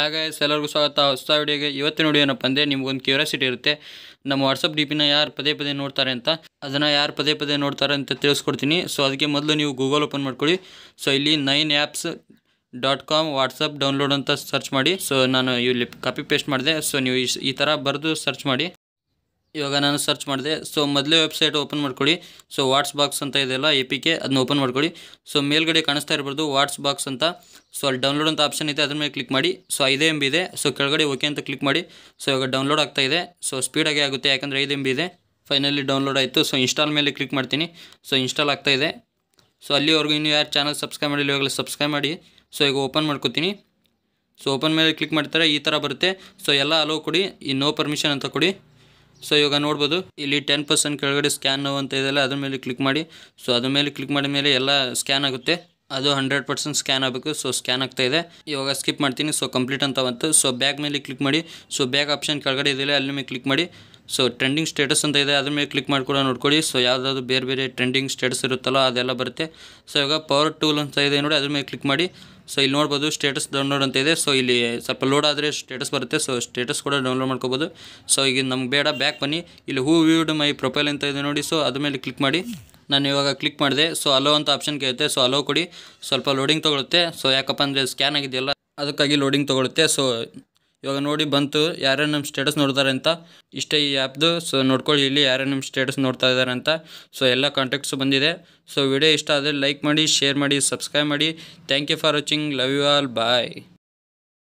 ಹಾಗೆ ಎಲ್ಲರಿಗೂ ಸ್ವಾಗತ ಹೊಸ ವಿಡಿಯೋಗೆ ಇವತ್ತಿನ ವಿಡಿಯೋ ಏನಪ್ಪ ಅಂದರೆ ನಿಮ್ಗೊಂದು ಕ್ಯೂರಿಯಾಸಿಟಿ ಇರುತ್ತೆ ನಮ್ಮ ವಾಟ್ಸಪ್ ಡಿ ಪಿನ ಯಾರು ಪದೇ ಪದೇ ನೋಡ್ತಾರೆ ಅಂತ ಅದನ್ನು ಯಾರು ಪದೇ ಪದೇ ನೋಡ್ತಾರೆ ಅಂತ ತಿಳಿಸ್ಕೊಡ್ತೀನಿ ಸೊ ಅದಕ್ಕೆ ಮೊದಲು ನೀವು ಗೂಗಲ್ ಓಪನ್ ಮಾಡ್ಕೊಳ್ಳಿ ಸೊ ಇಲ್ಲಿ nine apps dot com WhatsApp download ಅಂತ ಸರ್ಚ್ ಮಾಡಿ ಸೊ ನಾನು ಇಲ್ಲಿ ಕಾಪಿ ಪೇಸ್ಟ್ ಮಾಡಿದೆ ಸೊ ನೀವು ಈ ಥರ ಬರೆದು ಸರ್ಚ್ ಮಾಡಿ ಇವಾಗ ನಾನು ಸರ್ಚ್ ಮಾಡಿದೆ ಸೊ ಮೊದಲೇ ವೆಬ್ಸೈಟ್ ಓಪನ್ ಮಾಡ್ಕೊಳ್ಳಿ ಸೊ ವಾಟ್ಸ್ ಬಾಕ್ಸ್ ಅಂತ ಇದೆಲ್ಲ ಎ ಪಿ ಕೆ ಅದನ್ನ ಓಪನ್ ಮಾಡ್ಕೊಳ್ಳಿ ಸೊ ಮೇಲ್ಗಡೆ ಕಾಣಿಸ್ತಾ ಇರ್ಬೋದು ವಾಟ್ಸ್ ಬಾಕ್ಸ್ ಅಂತ ಸೊ ಅಲ್ಲಿ ಡೌನ್ಲೋಡ್ ಅಂತ ಆಪ್ಷನ್ ಇದೆ ಅದ್ರ ಮೇಲೆ ಕ್ಲಿಕ್ ಮಾಡಿ ಸೊ ಐದೇ ಎಮ್ ಬಿ ಇದೆ ಸೊ ಕೆಳಗಡೆ ಓಕೆ ಅಂತ ಕ್ಲಿಕ್ ಮಾಡಿ ಸೊ ಇವಾಗ ಡೌನ್ಲೋಡ್ ಆಗ್ತಾ ಇದೆ ಸೊ ಸ್ಪೀಡಾಗಿ ಆಗುತ್ತೆ ಯಾಕಂದರೆ ಐದು ಎಮ್ ಬಿ ಇದೆ ಫೈನಲಿ ಡೌನ್ಲೋಡ್ ಆಯಿತು ಸೊ ಇನ್ಸ್ಟಾಲ್ ಮೇಲೆ ಕ್ಲಿಕ್ ಮಾಡ್ತೀನಿ ಸೊ ಇನ್ಸ್ಟಾಲ್ ಆಗ್ತಾ ಇದೆ ಸೊ ಅಲ್ಲಿವರೆಗೂ ಇನ್ನು ಯಾರು ಚಾನಲ್ ಸಬ್ಸ್ಕ್ರೈಬ್ ಮಾಡಿಲ್ಲ ಇವಾಗಲೇ ಸಬ್ಸ್ಕ್ರೈಬ್ ಮಾಡಿ ಸೊ ಈಗ ಓಪನ್ ಮಾಡ್ಕೊತೀನಿ ಸೊ ಓಪನ್ ಮೇಲೆ ಕ್ಲಿಕ್ ಮಾಡ್ತಾರೆ ಈ ಥರ ಬರುತ್ತೆ ಸೊ ಎಲ್ಲ ಅಲೋ ಕೊಡಿ ಈ ನೋ ಪರ್ಮಿಷನ್ ಅಂತ ಕೊಡಿ ಸೊ ಇವಾಗ ನೋಡ್ಬೋದು ಇಲ್ಲಿ ಟೆನ್ ಪರ್ಸೆಂಟ್ ಕೆಳಗಡೆ ಸ್ಕ್ಯಾನ್ ನೋವು ಅಂತ ಇದೆಲ್ಲ ಅದ್ರ ಮೇಲೆ ಕ್ಲಿಕ್ ಮಾಡಿ ಸೊ ಅದ್ರ ಮೇಲೆ ಕ್ಲಿಕ್ ಮಾಡಿದ ಮೇಲೆ ಎಲ್ಲ ಸ್ಕ್ಯಾನ್ ಆಗುತ್ತೆ ಅದು ಹಂಡ್ರೆಡ್ ಪರ್ಸೆಂಟ್ ಸ್ಕ್ಯಾನ್ ಆಗಬೇಕು ಸೊ ಸ್ಕ್ಯಾನ್ ಆಗ್ತಾ ಇದೆ ಇವಾಗ ಸ್ಕಿಪ್ ಮಾಡ್ತೀನಿ ಸೊ ಕಂಪ್ಲೀಟ್ ಅಂತ ಬಂತು ಸೊ ಬ್ಯಾಗ್ ಮೇಲೆ ಕ್ಲಿಕ್ ಮಾಡಿ ಸೊ ಬ್ಯಾಗ್ ಆಪ್ಷನ್ ಕೆಳಗಡೆ ಇದೆಯಲ್ಲ ಅಲ್ಲಿ ಮೇಲೆ ಕ್ಲಿಕ್ ಮಾಡಿ ಸೊ ಟ್ರೆಂಡಿಂಗ್ ಸ್ಟೇಟಸ್ ಅಂತ ಇದೆ ಅದ್ರ ಮೇಲೆ ಕ್ಲಿಕ್ ಕೂಡ ನೋಡ್ಕೊಳ್ಳಿ ಸೊ ಯಾವುದಾದ್ರು ಬೇರೆ ಬೇರೆ ಟ್ರೆಂಡಿಂಗ್ ಸ್ಟೇಟಸ್ ಇರುತ್ತಲ್ಲ ಅದೆಲ್ಲ ಬರುತ್ತೆ ಸೊ ಇವಾಗ ಪವರ್ ಟೂಲ್ ಅಂತ ಇದೆ ನೋಡಿ ಅದ್ರ ಮೇಲೆ ಕ್ಲಿಕ್ ಮಾಡಿ ಸೊ ಇಲ್ಲಿ ನೋಡ್ಬೋದು ಸ್ಟೇಟಸ್ ಡೌನ್ಲೋಡ್ ಅಂತ ಇದೆ ಸೊ ಇಲ್ಲಿ ಸ್ವಲ್ಪ ಲೋಡ್ ಆದರೆ ಸ್ಟೇಟಸ್ ಬರುತ್ತೆ ಸೊ ಸ್ಟೇಟಸ್ ಕೂಡ ಡೌನ್ಲೋಡ್ ಮಾಡ್ಕೋಬೋದು ಸೊ ಈಗ ನಮ್ಗೆ ಬೇಡ ಬ್ಯಾಕ್ ಬನ್ನಿ ಇಲ್ಲಿ ಹೂ ವ್ಯೂಡ್ ಮೈ ಪ್ರೊಫೈಲ್ ಅಂತ ಇದೆ ನೋಡಿ ಸೊ ಅದ್ರ ಮೇಲೆ ಕ್ಲಿಕ್ ಮಾಡಿ ನಾನು ಇವಾಗ ಕ್ಲಿಕ್ ಮಾಡಿದೆ ಸೊ ಅಲೋ ಅಂತ ಆಪ್ಷನ್ ಕೇಳುತ್ತೆ ಸೊ ಅಲೋ ಕೊಡಿ ಸ್ವಲ್ಪ ಲೋಡಿಂಗ್ ತೊಗೊಳುತ್ತೆ ಸೊ ಯಾಕಪ್ಪ ಅಂದರೆ ಸ್ಕ್ಯಾನ್ ಆಗಿದೆಯಲ್ಲ ಅದಕ್ಕಾಗಿ ಲೋಡಿಂಗ್ ತೊಗೊಳುತ್ತೆ ಸೊ ಇವಾಗ ನೋಡಿ ಬಂತು ಯಾರ್ಯಾರು ನಮ್ಮ ಸ್ಟೇಟಸ್ ನೋಡ್ತಾರೆ ಅಂತ ಇಷ್ಟೇ ಈ ಆ್ಯಪ್ದು ಸೊ ನೋಡ್ಕೊಳ್ಳಿ ಇಲ್ಲಿ ಯಾರ್ಯಾರು ನಮ್ಮ ಸ್ಟೇಟಸ್ ನೋಡ್ತಾ ಇದ್ದಾರೆ ಅಂತ ಸೊ ಎಲ್ಲ ಕಾಂಟ್ಯಾಕ್ಟ್ಸು ಬಂದಿದೆ ಸೊ ವಿಡಿಯೋ ಇಷ್ಟ ಆದರೆ ಲೈಕ್ ಮಾಡಿ ಶೇರ್ ಮಾಡಿ ಸಬ್ಸ್ಕ್ರೈಬ್ ಮಾಡಿ thank you for watching love you all bye